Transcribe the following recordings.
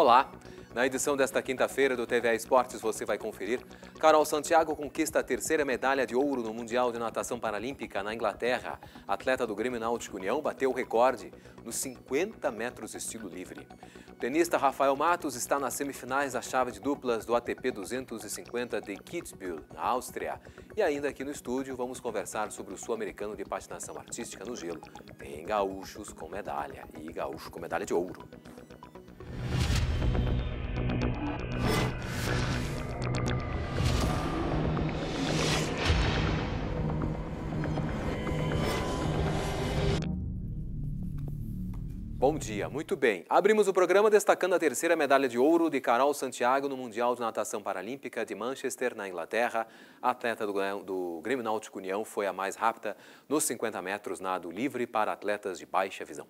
Olá! Na edição desta quinta-feira do TVA Esportes você vai conferir. Carol Santiago conquista a terceira medalha de ouro no Mundial de Natação Paralímpica na Inglaterra. atleta do Grêmio Náutico União bateu o recorde nos 50 metros estilo livre. O tenista Rafael Matos está nas semifinais da chave de duplas do ATP 250 de Kitzbühel, na Áustria. E ainda aqui no estúdio vamos conversar sobre o sul-americano de patinação artística no gelo. Tem gaúchos com medalha e gaúcho com medalha de ouro. Bom dia, muito bem. Abrimos o programa destacando a terceira medalha de ouro de Carol Santiago no Mundial de Natação Paralímpica de Manchester, na Inglaterra. A atleta do, do Grêmio Náutico União foi a mais rápida nos 50 metros nado livre para atletas de baixa visão.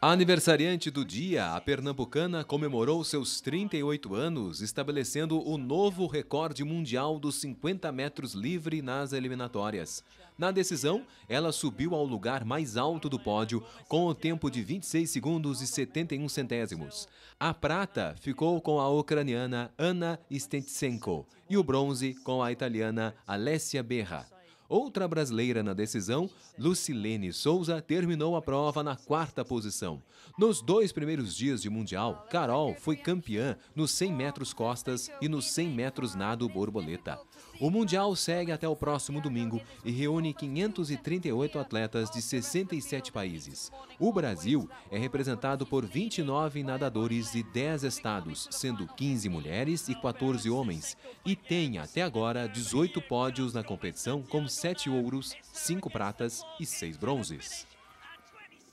A aniversariante do dia, a pernambucana comemorou seus 38 anos, estabelecendo o novo recorde mundial dos 50 metros livre nas eliminatórias. Na decisão, ela subiu ao lugar mais alto do pódio, com o tempo de 26 segundos e 71 centésimos. A prata ficou com a ucraniana Ana Stentsenko e o bronze com a italiana Alessia Berra. Outra brasileira na decisão, Lucilene Souza, terminou a prova na quarta posição. Nos dois primeiros dias de Mundial, Carol foi campeã nos 100 metros costas e nos 100 metros nado borboleta. O Mundial segue até o próximo domingo e reúne 538 atletas de 67 países. O Brasil é representado por 29 nadadores de 10 estados, sendo 15 mulheres e 14 homens, e tem até agora 18 pódios na competição como sete ouros, cinco pratas e seis bronzes.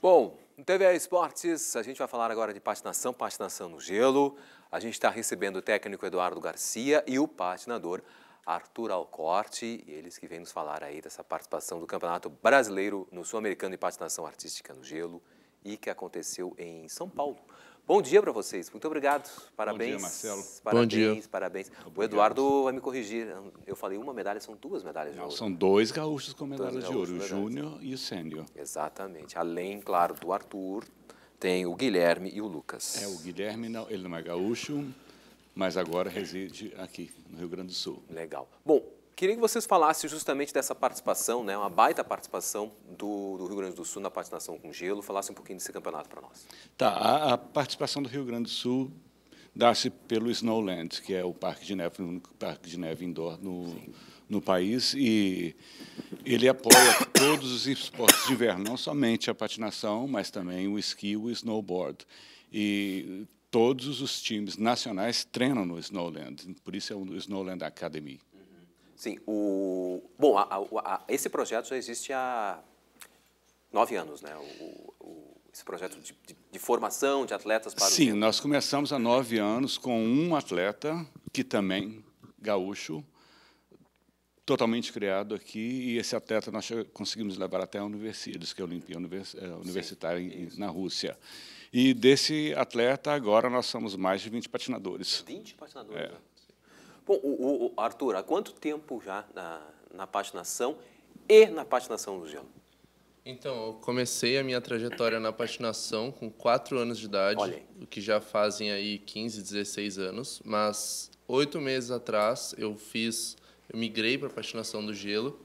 Bom, no TV Esportes, a gente vai falar agora de patinação, patinação no gelo. A gente está recebendo o técnico Eduardo Garcia e o patinador Arthur Alcorte, eles que vêm nos falar aí dessa participação do Campeonato Brasileiro no Sul-Americano de Patinação Artística no Gelo e que aconteceu em São Paulo. Bom dia para vocês, muito obrigado. Parabéns. Bom dia, Marcelo. Parabéns, Bom dia. parabéns. O Eduardo vai me corrigir. Eu falei uma medalha, são duas medalhas de Não, ouro. São dois gaúchos com medalha dois de ouro, o Júnior e o Sênior. Exatamente. Além, claro, do Arthur, tem o Guilherme e o Lucas. É, o Guilherme não, ele não é gaúcho, mas agora reside aqui, no Rio Grande do Sul. Legal. Bom, Queria que vocês falassem justamente dessa participação, né, uma baita participação do, do Rio Grande do Sul na patinação com gelo, falassem um pouquinho desse campeonato para nós. Tá, a, a, participação do Rio Grande do Sul dá-se pelo Snowland, que é o parque de neve, o único parque de neve indoor no, no país, e ele apoia todos os esportes de inverno, não somente a patinação, mas também o esqui, o snowboard. E todos os times nacionais treinam no Snowland, por isso é o Snowland Academy. Sim, o... Bom, a, a, a, esse projeto já existe há nove anos, né? O, o, esse projeto de, de, de, formação de atletas para Sim, o... nós começamos há nove anos com um atleta que também gaúcho, totalmente criado aqui, e esse atleta nós conseguimos levar até a Universidades, que é a Olimpíada é, Universitária Sim, na Rússia. E desse atleta, agora nós somos mais de 20 patinadores. 20 patinadores? É. Né? Bom, o, o, Arthur, há quanto tempo já na, na patinação e na patinação no gelo? Então, eu comecei a minha trajetória na patinação com 4 anos de idade, o que já fazem aí 15, 16 anos, mas oito meses atrás eu fiz, eu migrei para patinação do gelo,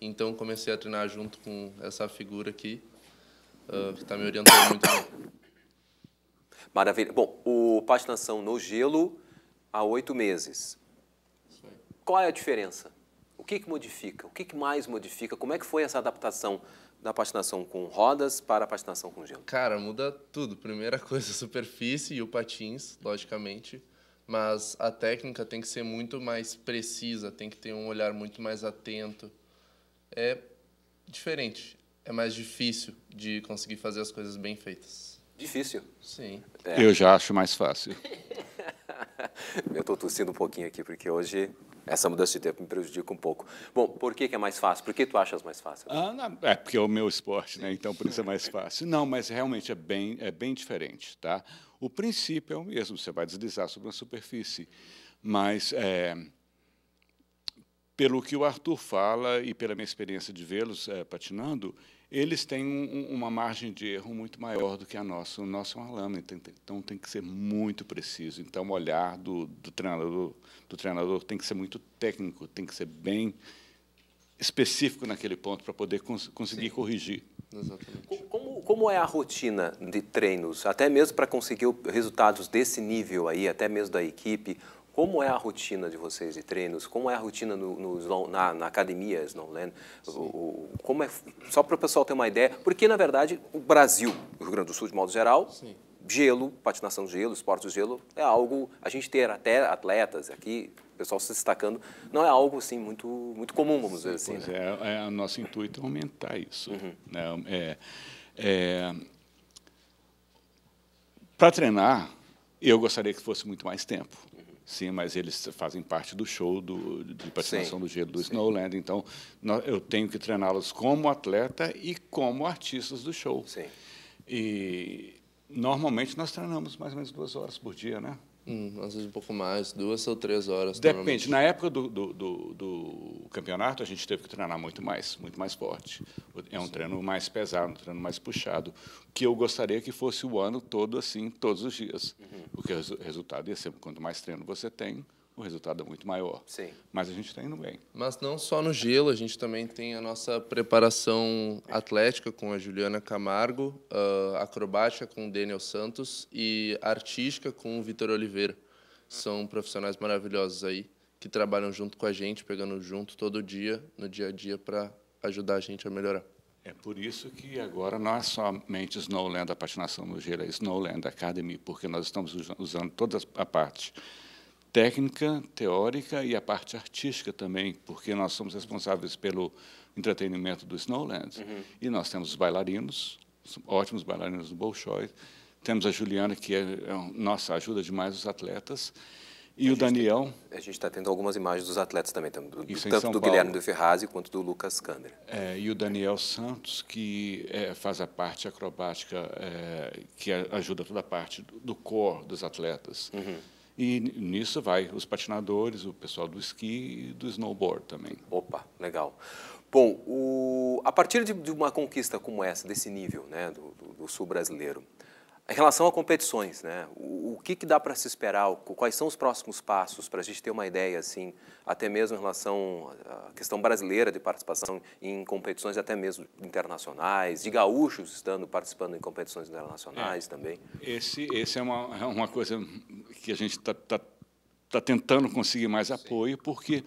então comecei a treinar junto com essa figura aqui, uh, que está me orientando muito. bem. Maravilha. Bom, o patinação no gelo há oito meses qual é a diferença? O que, que modifica? O que, que mais modifica? Como é que foi essa adaptação da patinação com rodas para a patinação com gelo? Cara, muda tudo. Primeira coisa, a superfície e o patins, logicamente. Mas a técnica tem que ser muito mais precisa, tem que ter um olhar muito mais atento. É diferente. É mais difícil de conseguir fazer as coisas bem feitas. Difícil? Sim. É. Eu já acho mais fácil. Eu estou tossindo um pouquinho aqui, porque hoje essa mudança de tempo me prejudica um pouco. Bom, por que, que é mais fácil? Por que tu achas mais fácil? Ah, não, é porque é o meu esporte, né? então por isso é mais fácil. Não, mas realmente é bem, é bem diferente. Tá? O princípio é o mesmo, você vai deslizar sobre uma superfície, mas é, pelo que o Arthur fala e pela minha experiência de vê-los é, patinando, eles têm um, uma margem de erro muito maior do que a nossa. O nosso é um aluno, então tem que ser muito preciso. Então, o olhar do, do, treinador, do treinador tem que ser muito técnico, tem que ser bem específico naquele ponto para poder cons conseguir Sim. corrigir. Exatamente. Como, como é a rotina de treinos, até mesmo para conseguir resultados desse nível aí, até mesmo da equipe? Como é a rotina de vocês de treinos? Como é a rotina no, no, na, na academia Snowland? Né? O, o, como é, só para o pessoal ter uma ideia, porque na verdade o Brasil, o Rio Grande do Sul de modo geral, Sim. gelo, patinação de gelo, esporte de gelo, é algo, a gente ter até atletas aqui, o pessoal se destacando, não é algo assim muito, muito comum, vamos dizer assim. Pois né? É, é, é, o nosso intuito é aumentar isso. Uhum. Né? é, é, para treinar, eu gostaria que fosse muito mais tempo. Sim, mas eles fazem parte do show do, de participação sim, do gelo do sim. Snowland. Então, eu tenho que treiná-los como atleta e como artistas do show. Sim. E normalmente nós treinamos mais ou menos duas horas por dia, né? Hum, às vezes um pouco mais, duas ou três horas. Depende. Na época do, do, do, do, campeonato, a gente teve que treinar muito mais, muito mais forte. É um Sim. treino mais pesado, um treino mais puxado, que eu gostaria que fosse o ano todo assim, todos os dias. Uhum. Porque o resultado ia ser, quanto mais treino você tem, o resultado é muito maior. Sim. Mas a gente está indo bem. Mas não só no gelo, a gente também tem a nossa preparação atlética com a Juliana Camargo, uh, acrobática com o Daniel Santos e artística com o Vitor Oliveira. São profissionais maravilhosos aí que trabalham junto com a gente, pegando junto todo dia, no dia a dia, para ajudar a gente a melhorar. É por isso que agora não é somente Snowland, a patinação no gelo, é Snowland Academy, porque nós estamos usando toda a parte técnica, teórica e a parte artística também, porque nós somos responsáveis pelo entretenimento do Snowland. Uhum. E nós temos os bailarinos, ótimos bailarinos do Bolshoi, temos a Juliana, que é, é nossa, ajuda demais os atletas, e a o tá- Daniel. Tem, a gente está tendo algumas imagens dos atletas também, do, tanto do Paulo. Guilherme do Ferraz quanto do Lucas Kander. É, e o Daniel Santos, que é, faz a parte acrobática, é, que ajuda toda a parte do, do core dos atletas. Uhum. E nisso vai os patinadores, o pessoal do esqui e do snowboard também. Opa, legal. Bom, o, a partir de, de, uma conquista como essa, desse nível né, do, do, do sul brasileiro, em relação a competições, né? o, o que, que dá para se esperar? Quais são os próximos passos para a gente ter uma ideia, assim, até mesmo em relação à questão brasileira de participação em competições, até mesmo internacionais, de gaúchos estando participando em competições internacionais é, também? Esse, esse é, uma, é uma coisa que a gente está tá, tá tentando conseguir mais apoio, porque,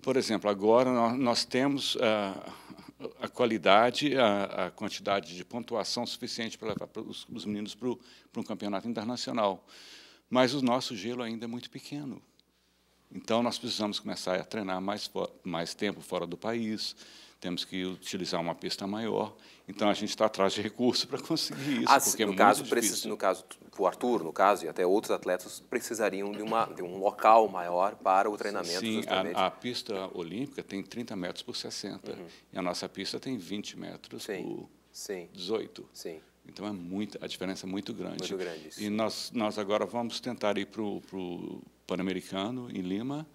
por exemplo, agora nós, nós temos. Uh, a qualidade, a, a, quantidade de pontuação suficiente para levar os, os meninos para, um campeonato internacional. Mas o nosso gelo ainda é muito pequeno. Então, nós precisamos começar a treinar mais, mais tempo fora do país, temos que utilizar uma pista maior. Então a gente está atrás de recursos para conseguir isso, porque é no é caso, muito precisa, No caso, o Arthur, no caso, e até outros atletas precisariam de, uma, de um local maior para o treinamento. Sim, a, a, pista olímpica tem 30 metros por 60 uhum. e a nossa pista tem 20 metros sim, por sim, 18. Sim. Então é muito a diferença é muito grande. Muito grande isso. E nós, nós agora vamos tentar ir para o Pan-Americano em Lima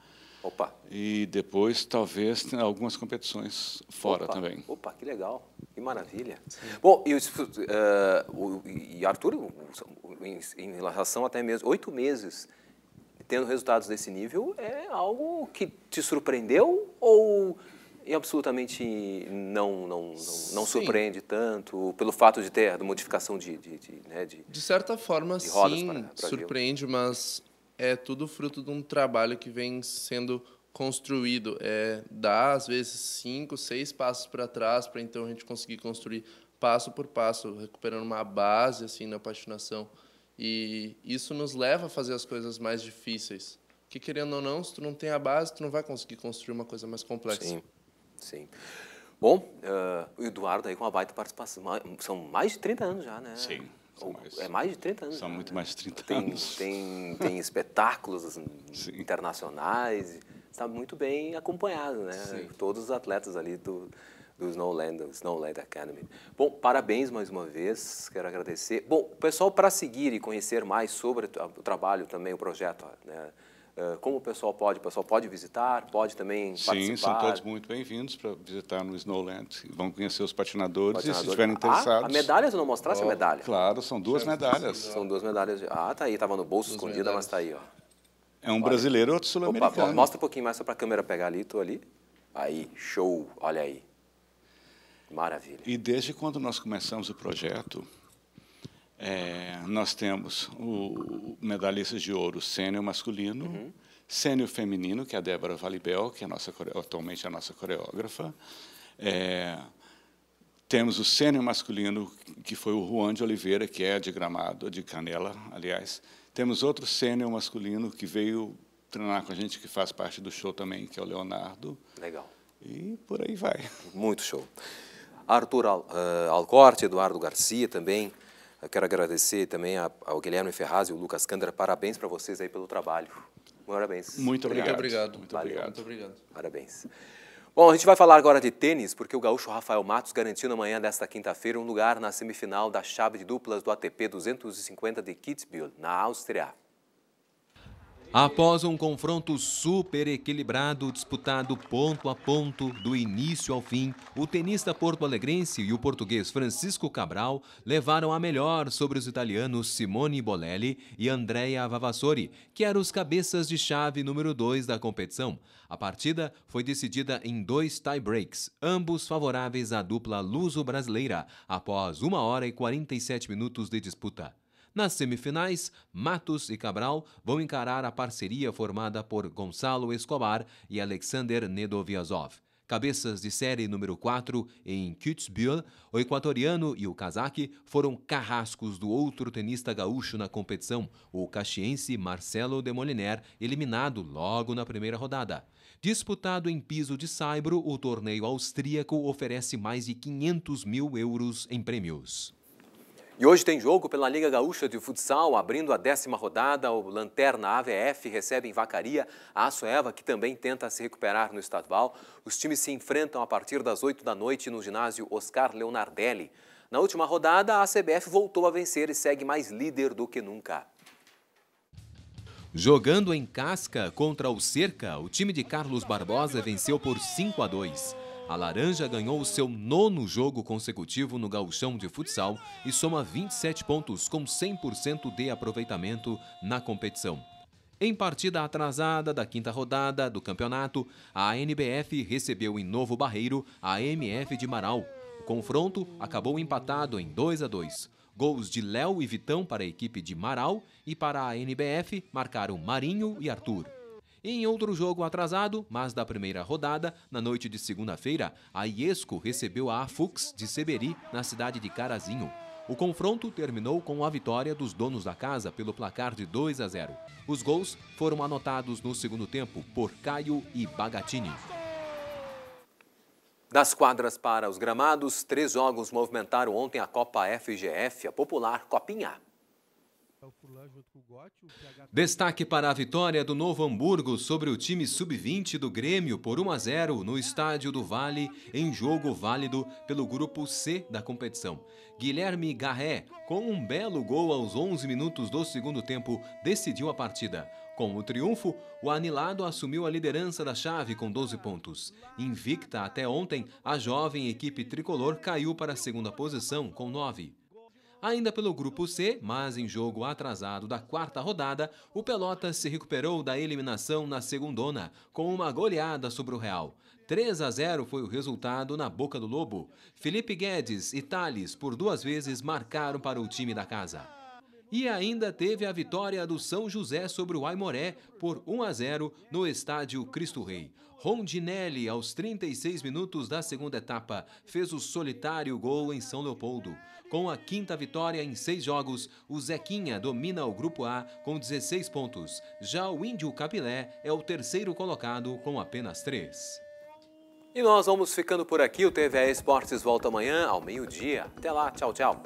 Opa. E depois, talvez, algumas competições fora Opa. também. Opa, que legal. Que maravilha. Sim. Bom, e, uh, e Arthur, em, em relação até mesmo, oito meses tendo resultados desse nível, é algo que te surpreendeu ou e é absolutamente não não, não, não surpreende tanto pelo fato de ter modificação de de, de, né, de de, certa forma de sim surpreende mas é tudo fruto de um trabalho que vem sendo construído. É, dá, às vezes, cinco, seis passos para trás para então a gente conseguir construir passo por passo, recuperando uma base assim na patinação. E isso nos leva a fazer as coisas mais difíceis. Que querendo ou não, se tu não tem a base, tu não vai conseguir construir uma coisa mais complexa. Sim, sim. Bom, uh, o Eduardo aí com uma baita participação. São mais de 30 anos já, né? Sim. São mais, é mais de 30 anos. São né? muito mais de 30 tem, anos. Tem, tem espetáculos assim, internacionais, está muito bem acompanhado, né? Sim. Todos os atletas ali do, do Snowland, Snowland Academy. Bom, parabéns mais uma vez, quero agradecer. Bom, pessoal, para seguir e conhecer mais sobre o trabalho também, o projeto, né? Eh, como o pessoal pode? O pessoal pode visitar, pode também Sim, participar? Sim, são todos muito bem-vindos para visitar no Snowland. Vão conhecer os patinadores, patinadores. e se estiverem interessados... Ah, a medalha, se não mostrasse oh, é a medalha? Claro, são duas medalhas. São duas medalhas. Ah, tá aí, estava no bolso duas escondida, medalhas. mas está aí. Ó. É um olha. brasileiro outro sul-americano. Mostra um pouquinho mais só para a câmera pegar ali, estou ali. Aí, show, olha aí. Maravilha. E desde quando nós começamos o projeto, é, nós temos o, medalhista de ouro sênior masculino, uhum. sênior feminino, que é a Débora Valibel, que é a nossa, atualmente é a nossa coreógrafa. É, temos o sênior masculino, que foi o Juan de Oliveira, que é de Gramado, de Canela, aliás. Temos outro sênior masculino que veio treinar com a gente, que faz parte do show também, que é o Leonardo. Legal. E por aí vai. Muito show. Arthur Al eh, Alcorte, Eduardo Garcia também eu quero agradecer também ao Guilherme Ferraz e ao Lucas Cândara. Parabéns para vocês aí pelo trabalho. Parabéns. Muito obrigado. obrigado. Muito obrigado. Muito obrigado. Parabéns. Bom, a gente vai falar agora de tênis, porque o gaúcho Rafael Matos garantiu na manhã desta quinta-feira um lugar na semifinal da chave de duplas do ATP 250 de Kitzbühel, na Áustria. Após um confronto super equilibrado, disputado ponto a ponto, do início ao fim, o tenista porto-alegrense e o português Francisco Cabral levaram a melhor sobre os italianos Simone Bolelli e Andrea Vavassori, que eram os cabeças de chave número 2 da competição. A partida foi decidida em dois tie-breaks, ambos favoráveis à dupla luso-brasileira, após 1 hora e 47 minutos de disputa. Nas semifinais, Matos e Cabral vão encarar a parceria formada por Gonçalo Escobar e Alexander Nedoviazov. Cabeças de série número 4 em Kitzbühel, o equatoriano e o cazaque foram carrascos do outro tenista gaúcho na competição, o caxiense Marcelo de Moliner, eliminado logo na primeira rodada. Disputado em piso de saibro, o torneio austríaco oferece mais de 500 mil euros em prêmios. E hoje tem jogo pela Liga Gaúcha de Futsal, abrindo a décima rodada, o Lanterna AVF recebe em Vacaria a Açoeva, que também tenta se recuperar no estadual. Os times se enfrentam a partir das 8 da noite no ginásio Oscar Leonardelli. Na última rodada, a CBF voltou a vencer e segue mais líder do que nunca. Jogando em casca contra o Cerca, o time de Carlos Barbosa venceu por 5 a 2. A Laranja ganhou o seu nono jogo consecutivo no gauchão de futsal e soma 27 pontos com 100% de aproveitamento na competição. Em partida atrasada da quinta rodada do campeonato, a NBF recebeu em Novo Barreiro a MF de Marau. O confronto acabou empatado em 2 a 2. Gols de Léo e Vitão para a equipe de Marau e para a NBF marcaram Marinho e Arthur em outro jogo atrasado, mas da primeira rodada, na noite de segunda-feira, a Iesco recebeu a Afux de Seberi, na cidade de Carazinho. O confronto terminou com a vitória dos donos da casa pelo placar de 2 a 0. Os gols foram anotados no segundo tempo por Caio e Bagatini. Das quadras para os gramados, três jogos movimentaram ontem a Copa FGF, a popular Copinha. Destaque para a vitória do Novo Hamburgo sobre o time sub-20 do Grêmio por 1 a 0 no Estádio do Vale, em jogo válido pelo grupo C da competição. Guilherme Garré, com um belo gol aos 11 minutos do segundo tempo, decidiu a partida. Com o triunfo, o Anilado assumiu a liderança da chave com 12 pontos. Invicta até ontem, a jovem equipe tricolor caiu para a segunda posição com 9. Ainda pelo grupo C, mas em jogo atrasado da quarta rodada, o Pelotas se recuperou da eliminação na segundona, com uma goleada sobre o Real. 3 a 0 foi o resultado na boca do Lobo. Felipe Guedes e Thales, por duas vezes, marcaram para o time da casa. E ainda teve a vitória do São José sobre o Aimoré por 1 a 0 no estádio Cristo Rei. Rondinelli, aos 36 minutos da segunda etapa, fez o solitário gol em São Leopoldo. Com a quinta vitória em seis jogos, o Zequinha domina o Grupo A com 16 pontos. Já o Índio Capilé é o terceiro colocado com apenas três. E nós vamos ficando por aqui. O TV Esportes volta amanhã ao meio-dia. Até lá, tchau, tchau.